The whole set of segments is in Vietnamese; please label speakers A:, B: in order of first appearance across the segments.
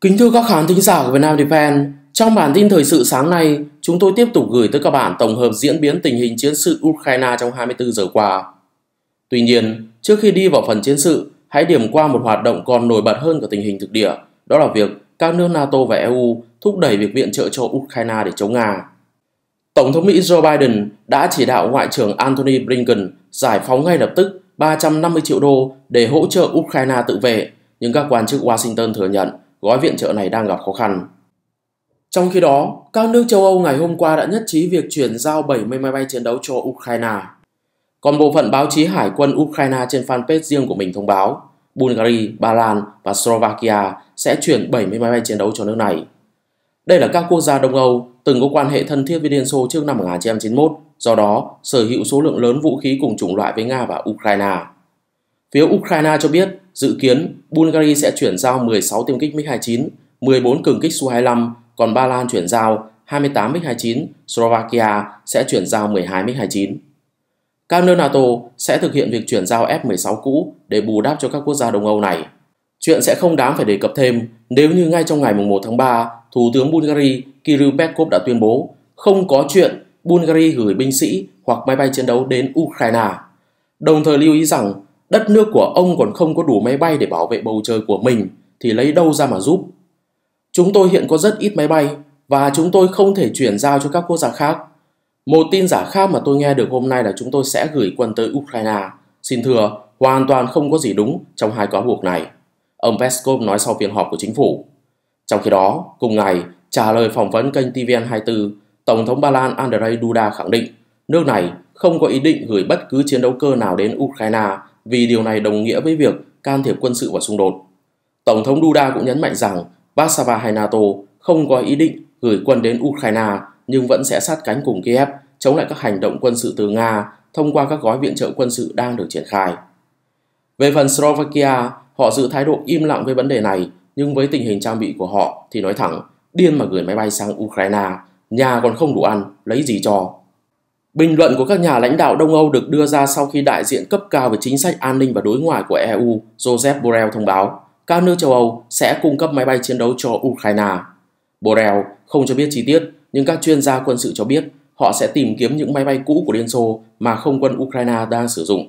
A: Kính thưa các khán thính giả của Vietnam Defense, trong bản tin thời sự sáng nay, chúng tôi tiếp tục gửi tới các bạn tổng hợp diễn biến tình hình chiến sự Ukraine trong 24 giờ qua. Tuy nhiên, trước khi đi vào phần chiến sự, hãy điểm qua một hoạt động còn nổi bật hơn của tình hình thực địa, đó là việc các nước NATO và EU thúc đẩy việc viện trợ cho Ukraine để chống Nga. Tổng thống Mỹ Joe Biden đã chỉ đạo Ngoại trưởng Antony Blinken giải phóng ngay lập tức 350 triệu đô để hỗ trợ Ukraine tự vệ, nhưng các quan chức Washington thừa nhận gói viện trợ này đang gặp khó khăn. Trong khi đó, các nước châu Âu ngày hôm qua đã nhất trí việc chuyển giao 70 máy bay chiến đấu cho Ukraine. Còn bộ phận báo chí Hải quân Ukraine trên fanpage riêng của mình thông báo, Bulgaria, Ba Lan và Slovakia sẽ chuyển 70 máy bay chiến đấu cho nước này. Đây là các quốc gia Đông Âu từng có quan hệ thân thiết với Liên Xô trước năm 1991, do đó sở hữu số lượng lớn vũ khí cùng chủng loại với Nga và Ukraine. Phía Ukraine cho biết Dự kiến, Bulgaria sẽ chuyển giao 16 tiêm kích MiG-29, 14 cường kích Su-25, còn Ba Lan chuyển giao 28 MiG-29, Slovakia sẽ chuyển giao 12 MiG-29. Các nước NATO sẽ thực hiện việc chuyển giao F-16 cũ để bù đắp cho các quốc gia Đông Âu này. Chuyện sẽ không đáng phải đề cập thêm nếu như ngay trong ngày 1 tháng 3, Thủ tướng Bulgaria Kirill Petkov đã tuyên bố không có chuyện Bulgaria gửi binh sĩ hoặc máy bay chiến đấu đến Ukraine. Đồng thời lưu ý rằng Đất nước của ông còn không có đủ máy bay để bảo vệ bầu trời của mình thì lấy đâu ra mà giúp? Chúng tôi hiện có rất ít máy bay và chúng tôi không thể chuyển giao cho các quốc gia khác. Một tin giả khác mà tôi nghe được hôm nay là chúng tôi sẽ gửi quân tới Ukraine. Xin thưa, hoàn toàn không có gì đúng trong hai cáo buộc này. Ông Peskov nói sau phiên họp của chính phủ. Trong khi đó, cùng ngày, trả lời phỏng vấn kênh TVN24, Tổng thống Ba Lan Andrzej Duda khẳng định nước này không có ý định gửi bất cứ chiến đấu cơ nào đến Ukraine vì điều này đồng nghĩa với việc can thiệp quân sự và xung đột. Tổng thống Duda cũng nhấn mạnh rằng Warsaw hay NATO không có ý định gửi quân đến Ukraine nhưng vẫn sẽ sát cánh cùng Kiev chống lại các hành động quân sự từ Nga thông qua các gói viện trợ quân sự đang được triển khai. Về phần Slovakia, họ giữ thái độ im lặng về vấn đề này, nhưng với tình hình trang bị của họ thì nói thẳng, điên mà gửi máy bay sang Ukraine, nhà còn không đủ ăn, lấy gì cho. Bình luận của các nhà lãnh đạo Đông Âu được đưa ra sau khi đại diện cấp cao về chính sách an ninh và đối ngoại của EU, Joseph Borrell thông báo các nước châu Âu sẽ cung cấp máy bay chiến đấu cho Ukraine. Borrell không cho biết chi tiết, nhưng các chuyên gia quân sự cho biết họ sẽ tìm kiếm những máy bay cũ của Liên Xô mà không quân Ukraine đang sử dụng.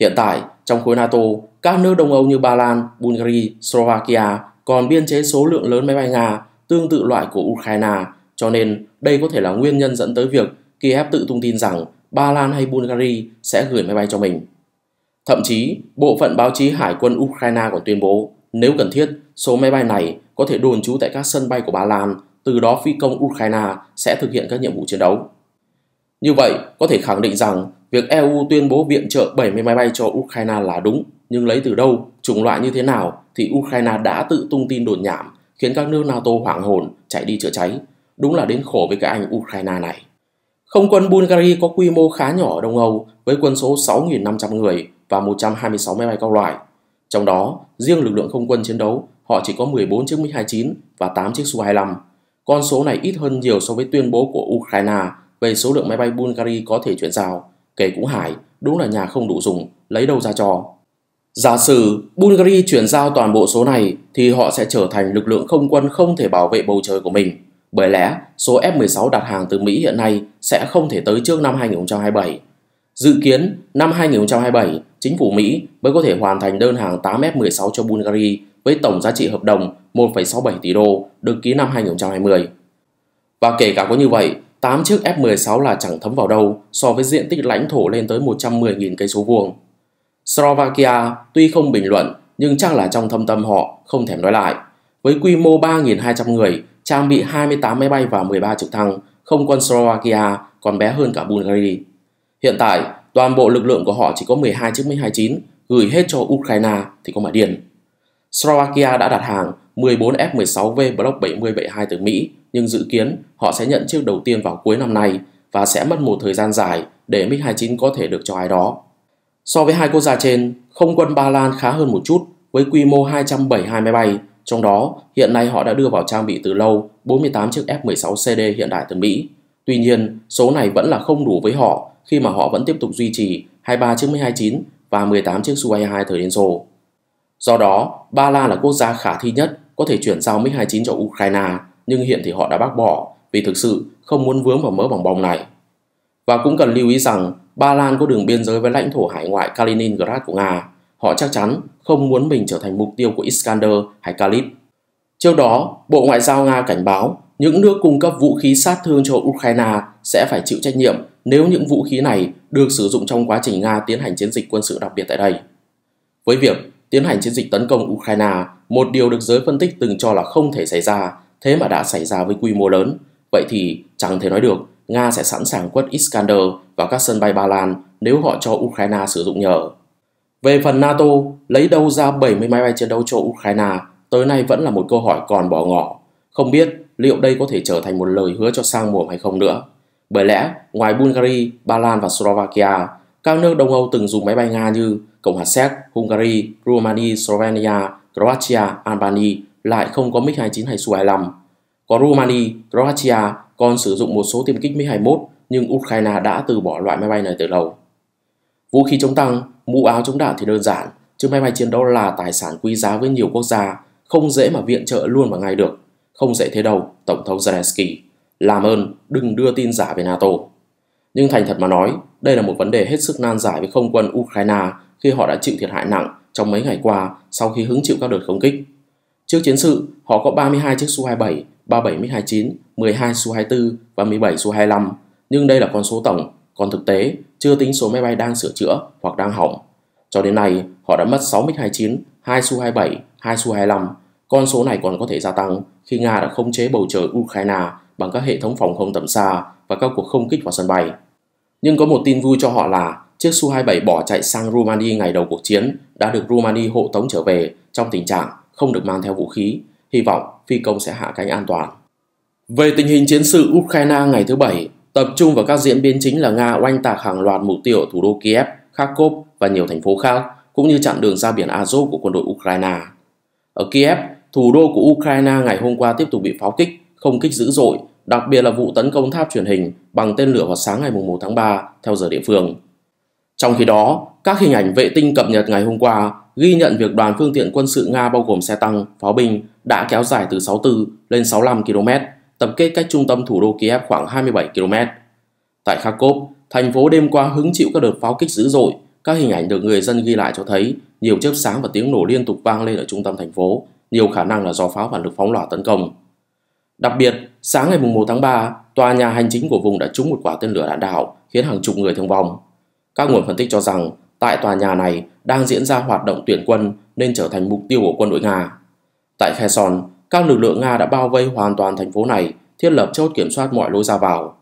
A: Hiện tại, trong khối NATO, các nước Đông Âu như Ba Lan, Bulgaria, Slovakia còn biên chế số lượng lớn máy bay Nga tương tự loại của Ukraine, cho nên đây có thể là nguyên nhân dẫn tới việc Kiev tự tung tin rằng Ba Lan hay Bulgaria sẽ gửi máy bay cho mình. Thậm chí, bộ phận báo chí Hải quân Ukraine còn tuyên bố nếu cần thiết, số máy bay này có thể đồn trú tại các sân bay của Ba Lan, từ đó phi công Ukraine sẽ thực hiện các nhiệm vụ chiến đấu. Như vậy, có thể khẳng định rằng việc EU tuyên bố viện trợ 70 máy bay cho Ukraine là đúng, nhưng lấy từ đâu, chủng loại như thế nào thì Ukraine đã tự tung tin đồn nhảm, khiến các nước NATO hoảng hồn chạy đi chữa cháy. Đúng là đến khổ với các anh Ukraine này. Không quân Bulgaria có quy mô khá nhỏ ở Đông Âu với quân số 6.500 người và 126 máy bay các loại. Trong đó, riêng lực lượng không quân chiến đấu, họ chỉ có 14 chiếc MiG-29 và 8 chiếc Su-25. Con số này ít hơn nhiều so với tuyên bố của Ukraine về số lượng máy bay Bulgaria có thể chuyển giao. Kể cũng hải, đúng là nhà không đủ dùng, lấy đâu ra cho. Giả sử Bulgaria chuyển giao toàn bộ số này thì họ sẽ trở thành lực lượng không quân không thể bảo vệ bầu trời của mình. Bởi lẽ, số F-16 đặt hàng từ Mỹ hiện nay sẽ không thể tới trước năm 2027. Dự kiến, năm 2027, chính phủ Mỹ mới có thể hoàn thành đơn hàng 8 F-16 cho Bulgaria với tổng giá trị hợp đồng 1,67 tỷ đô được ký năm 2020. Và kể cả có như vậy, 8 chiếc F-16 là chẳng thấm vào đâu so với diện tích lãnh thổ lên tới 110.000 cây số vuông. Slovakia tuy không bình luận nhưng chắc là trong thâm tâm họ không thèm nói lại. Với quy mô 3.200 người trang bị 28 máy bay và 13 trực thăng, không quân Slovakia còn bé hơn cả Bulgaria. Hiện tại, toàn bộ lực lượng của họ chỉ có 12 chiếc MiG-29 gửi hết cho Ukraine thì có mà điên. Slovakia đã đặt hàng 14 F-16V Block 70-72 từ Mỹ, nhưng dự kiến họ sẽ nhận chiếc đầu tiên vào cuối năm nay và sẽ mất một thời gian dài để MiG-29 có thể được cho ai đó. So với hai quốc gia trên, không quân Ba Lan khá hơn một chút với quy mô 272 máy bay trong đó, hiện nay họ đã đưa vào trang bị từ lâu 48 chiếc F-16CD hiện đại từ Mỹ. Tuy nhiên, số này vẫn là không đủ với họ khi mà họ vẫn tiếp tục duy trì 23 chiếc Mi-29 và 18 chiếc Su-22 thời Liên Xô. Do đó, Ba Lan là quốc gia khả thi nhất có thể chuyển giao MiG-29 cho Ukraine, nhưng hiện thì họ đã bác bỏ vì thực sự không muốn vướng vào mớ bòng bong này. Và cũng cần lưu ý rằng Ba Lan có đường biên giới với lãnh thổ hải ngoại Kaliningrad của Nga. Họ chắc chắn không muốn mình trở thành mục tiêu của Iskander hay Kalib. Trước đó, Bộ Ngoại giao Nga cảnh báo những nước cung cấp vũ khí sát thương cho Ukraine sẽ phải chịu trách nhiệm nếu những vũ khí này được sử dụng trong quá trình Nga tiến hành chiến dịch quân sự đặc biệt tại đây. Với việc tiến hành chiến dịch tấn công Ukraine, một điều được giới phân tích từng cho là không thể xảy ra, thế mà đã xảy ra với quy mô lớn. Vậy thì chẳng thể nói được Nga sẽ sẵn sàng quất Iskander vào các sân bay Ba Lan nếu họ cho Ukraine sử dụng nhờ. Về phần NATO, lấy đâu ra 70 máy bay chiến đấu cho Ukraine tới nay vẫn là một câu hỏi còn bỏ ngỏ. Không biết liệu đây có thể trở thành một lời hứa cho sang mùa hay không nữa. Bởi lẽ, ngoài Bulgaria, Ba Lan và Slovakia, các nước Đông Âu từng dùng máy bay Nga như Cộng hòa Séc, Hungary, Romania, Slovenia, Croatia, Albania lại không có MiG-29 hay Su-25. Có Romania, Croatia còn sử dụng một số tiêm kích MiG-21 nhưng Ukraine đã từ bỏ loại máy bay này từ lâu. Vũ khí chống tăng, mũ áo chống đạn thì đơn giản, chứ máy bay chiến đấu là tài sản quý giá với nhiều quốc gia, không dễ mà viện trợ luôn vào ngay được. Không dễ thế đâu, Tổng thống Zelensky. Làm ơn, đừng đưa tin giả về NATO. Nhưng thành thật mà nói, đây là một vấn đề hết sức nan giải với không quân Ukraine khi họ đã chịu thiệt hại nặng trong mấy ngày qua sau khi hứng chịu các đợt không kích. Trước chiến sự, họ có 32 chiếc Su-27, 37 mi 29 12 Su-24 và 17 Su-25, nhưng đây là con số tổng còn thực tế chưa tính số máy bay đang sửa chữa hoặc đang hỏng. Cho đến nay, họ đã mất 6 MiG-29, 2 Su-27, 2 Su-25. Con số này còn có thể gia tăng khi Nga đã khống chế bầu trời Ukraine bằng các hệ thống phòng không tầm xa và các cuộc không kích vào sân bay. Nhưng có một tin vui cho họ là chiếc Su-27 bỏ chạy sang Romania ngày đầu cuộc chiến đã được Romania hộ tống trở về trong tình trạng không được mang theo vũ khí. Hy vọng phi công sẽ hạ cánh an toàn. Về tình hình chiến sự Ukraine ngày thứ Bảy, tập trung vào các diễn biến chính là Nga oanh tạc hàng loạt mục tiêu ở thủ đô Kiev, Kharkov và nhiều thành phố khác, cũng như chặn đường ra biển Azov của quân đội Ukraine. Ở Kiev, thủ đô của Ukraine ngày hôm qua tiếp tục bị pháo kích, không kích dữ dội, đặc biệt là vụ tấn công tháp truyền hình bằng tên lửa vào sáng ngày 1 tháng 3 theo giờ địa phương. Trong khi đó, các hình ảnh vệ tinh cập nhật ngày hôm qua ghi nhận việc đoàn phương tiện quân sự Nga bao gồm xe tăng, pháo binh đã kéo dài từ 64 lên 65 km tập kết cách trung tâm thủ đô Kiev khoảng 27 km. Tại Kharkov, thành phố đêm qua hứng chịu các đợt pháo kích dữ dội. Các hình ảnh được người dân ghi lại cho thấy nhiều chớp sáng và tiếng nổ liên tục vang lên ở trung tâm thành phố, nhiều khả năng là do pháo phản lực phóng lỏa tấn công. Đặc biệt, sáng ngày 1 tháng 3, tòa nhà hành chính của vùng đã trúng một quả tên lửa đạn đạo, khiến hàng chục người thương vong. Các nguồn phân tích cho rằng, tại tòa nhà này đang diễn ra hoạt động tuyển quân nên trở thành mục tiêu của quân đội Nga. Tại Kherson, các lực lượng Nga đã bao vây hoàn toàn thành phố này, thiết lập chốt kiểm soát mọi lối ra vào.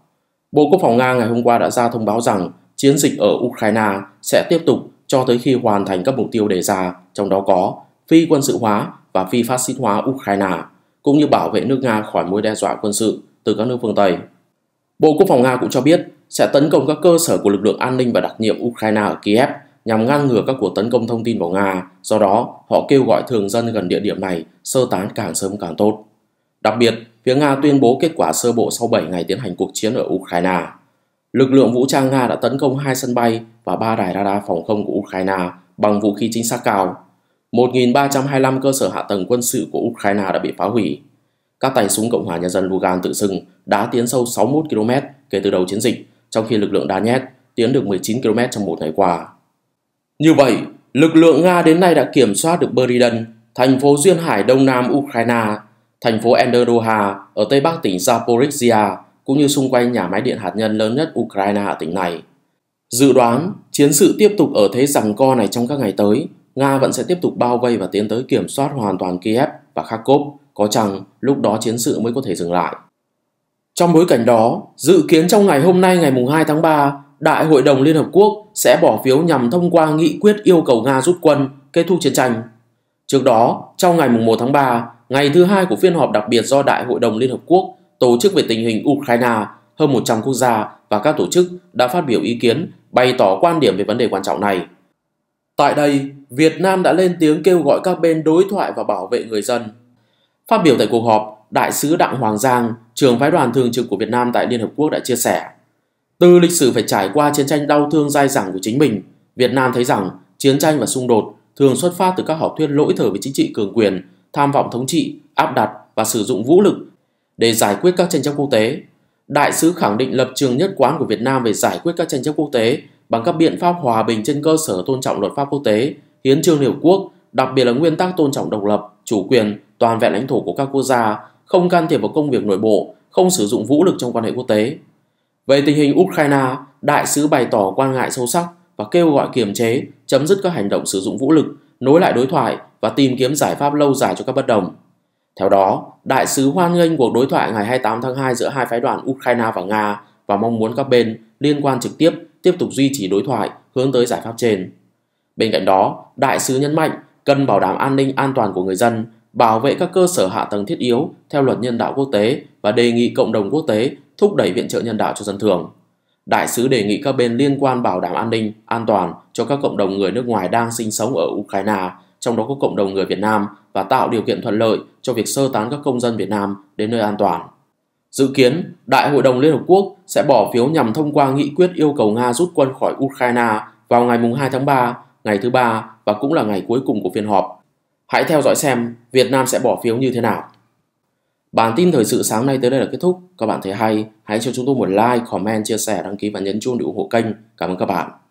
A: Bộ Quốc phòng Nga ngày hôm qua đã ra thông báo rằng chiến dịch ở Ukraine sẽ tiếp tục cho tới khi hoàn thành các mục tiêu đề ra, trong đó có phi quân sự hóa và phi phát xít hóa Ukraine, cũng như bảo vệ nước Nga khỏi mối đe dọa quân sự từ các nước phương Tây. Bộ Quốc phòng Nga cũng cho biết sẽ tấn công các cơ sở của lực lượng an ninh và đặc nhiệm Ukraine ở Kiev nhằm ngăn ngừa các cuộc tấn công thông tin vào Nga, do đó họ kêu gọi thường dân gần địa điểm này sơ tán càng sớm càng tốt. Đặc biệt, phía Nga tuyên bố kết quả sơ bộ sau 7 ngày tiến hành cuộc chiến ở Ukraine. Lực lượng vũ trang Nga đã tấn công hai sân bay và ba đài radar phòng không của Ukraine bằng vũ khí chính xác cao. 1.325 cơ sở hạ tầng quân sự của Ukraine đã bị phá hủy. Các tay súng Cộng hòa Nhân dân Lugan tự xưng đã tiến sâu 61 km kể từ đầu chiến dịch, trong khi lực lượng Donetsk tiến được 19 km trong một ngày qua. Như vậy, lực lượng Nga đến nay đã kiểm soát được Beridan, thành phố duyên hải đông nam Ukraine, thành phố Enderdoha ở tây bắc tỉnh Zaporizhia cũng như xung quanh nhà máy điện hạt nhân lớn nhất Ukraine ở tỉnh này. Dự đoán, chiến sự tiếp tục ở thế rằng co này trong các ngày tới, Nga vẫn sẽ tiếp tục bao vây và tiến tới kiểm soát hoàn toàn Kiev và Kharkov, có chăng lúc đó chiến sự mới có thể dừng lại. Trong bối cảnh đó, dự kiến trong ngày hôm nay ngày 2 tháng 3, Đại hội đồng Liên Hợp Quốc sẽ bỏ phiếu nhằm thông qua nghị quyết yêu cầu Nga rút quân, kết thúc chiến tranh. Trước đó, trong ngày 1 tháng 3, ngày thứ hai của phiên họp đặc biệt do Đại hội đồng Liên Hợp Quốc tổ chức về tình hình Ukraine, hơn 100 quốc gia và các tổ chức đã phát biểu ý kiến, bày tỏ quan điểm về vấn đề quan trọng này. Tại đây, Việt Nam đã lên tiếng kêu gọi các bên đối thoại và bảo vệ người dân. Phát biểu tại cuộc họp, Đại sứ Đặng Hoàng Giang, trưởng phái đoàn thường trực của Việt Nam tại Liên Hợp Quốc đã chia sẻ – từ lịch sử phải trải qua chiến tranh đau thương dai dẳng của chính mình, Việt Nam thấy rằng chiến tranh và xung đột thường xuất phát từ các học thuyết lỗi thời về chính trị cường quyền, tham vọng thống trị, áp đặt và sử dụng vũ lực để giải quyết các tranh chấp quốc tế. Đại sứ khẳng định lập trường nhất quán của Việt Nam về giải quyết các tranh chấp quốc tế bằng các biện pháp hòa bình trên cơ sở tôn trọng luật pháp quốc tế, hiến trương Liên Hợp Quốc, đặc biệt là nguyên tắc tôn trọng độc lập, chủ quyền, toàn vẹn lãnh thổ của các quốc gia, không can thiệp vào công việc nội bộ, không sử dụng vũ lực trong quan hệ quốc tế. Về tình hình Ukraine, đại sứ bày tỏ quan ngại sâu sắc và kêu gọi kiềm chế, chấm dứt các hành động sử dụng vũ lực, nối lại đối thoại và tìm kiếm giải pháp lâu dài cho các bất đồng. Theo đó, đại sứ hoan nghênh cuộc đối thoại ngày 28 tháng 2 giữa hai phái đoàn Ukraine và Nga và mong muốn các bên liên quan trực tiếp tiếp tục duy trì đối thoại hướng tới giải pháp trên. Bên cạnh đó, đại sứ nhấn mạnh cần bảo đảm an ninh an toàn của người dân, bảo vệ các cơ sở hạ tầng thiết yếu theo luật nhân đạo quốc tế và đề nghị cộng đồng quốc tế thúc đẩy viện trợ nhân đạo cho dân thường. Đại sứ đề nghị các bên liên quan bảo đảm an ninh, an toàn cho các cộng đồng người nước ngoài đang sinh sống ở Ukraine, trong đó có cộng đồng người Việt Nam và tạo điều kiện thuận lợi cho việc sơ tán các công dân Việt Nam đến nơi an toàn. Dự kiến, Đại hội đồng Liên Hợp Quốc sẽ bỏ phiếu nhằm thông qua nghị quyết yêu cầu Nga rút quân khỏi Ukraine vào ngày 2 tháng 3, ngày thứ ba và cũng là ngày cuối cùng của phiên họp. Hãy theo dõi xem Việt Nam sẽ bỏ phiếu như thế nào. Bản tin thời sự sáng nay tới đây là kết thúc. Các bạn thấy hay, hãy cho chúng tôi một like, comment, chia sẻ, đăng ký và nhấn chuông để ủng hộ kênh. Cảm ơn các bạn.